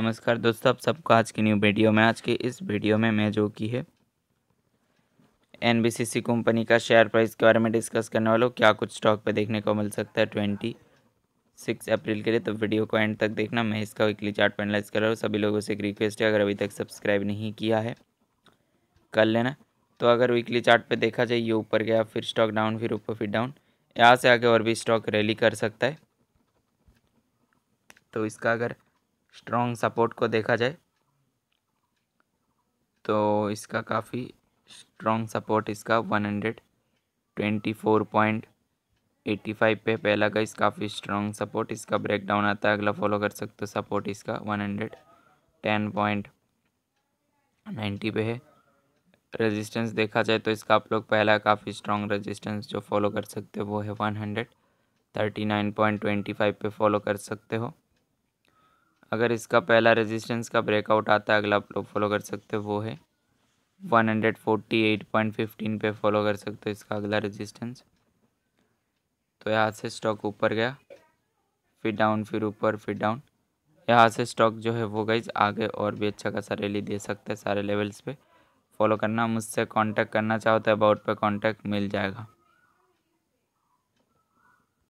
नमस्कार दोस्तों आप सबको आज की न्यू वीडियो में आज के इस वीडियो में मैं जो की है एन कंपनी का शेयर प्राइस के बारे में डिस्कस करने वालों क्या कुछ स्टॉक पे देखने को मिल सकता है ट्वेंटी सिक्स अप्रैल के लिए तो वीडियो को एंड तक देखना मैं इसका वीकली चार्ट पर एनालाइज कर रहा हूँ सभी लोगों से एक रिक्वेस्ट है अगर अभी तक सब्सक्राइब नहीं किया है कर लेना तो अगर वीकली चार्ट पे देखा जाए ये ऊपर गया फिर स्टॉक डाउन फिर ऊपर फिर डाउन यहाँ से आगे और भी स्टॉक रैली कर सकता है तो इसका अगर स्ट्रॉन्ग सपोर्ट को देखा जाए तो इसका काफ़ी स्ट्रॉन्ग सपोर्ट इसका one hundred twenty four point eighty five पे पहला का इस काफ़ी स्ट्रॉन्ग सपोर्ट इसका ब्रेकडाउन आता है अगला फॉलो कर सकते हो सपोर्ट इसका one hundred ten point ninety पे है रेजिस्टेंस देखा जाए तो इसका आप लोग पहला काफ़ी स्ट्रॉन्ग रेजिस्टेंस जो फॉलो कर सकते हो वो है one hundred thirty nine point twenty five पे फॉलो कर सकते हो अगर इसका पहला रेजिस्टेंस का ब्रेकआउट आता है अगला आप लोग फॉलो कर सकते हो वो है 148.15 पे फॉलो कर सकते हो इसका अगला रेजिस्टेंस तो यहाँ से स्टॉक ऊपर गया फिर डाउन फिर ऊपर फिर डाउन यहाँ से स्टॉक जो है वो गई आगे और भी अच्छा खासा रैली दे सकते हैं सारे लेवल्स पे फॉलो करना मुझसे कांटेक्ट करना चाहो तो अबाउट पे कांटेक्ट मिल जाएगा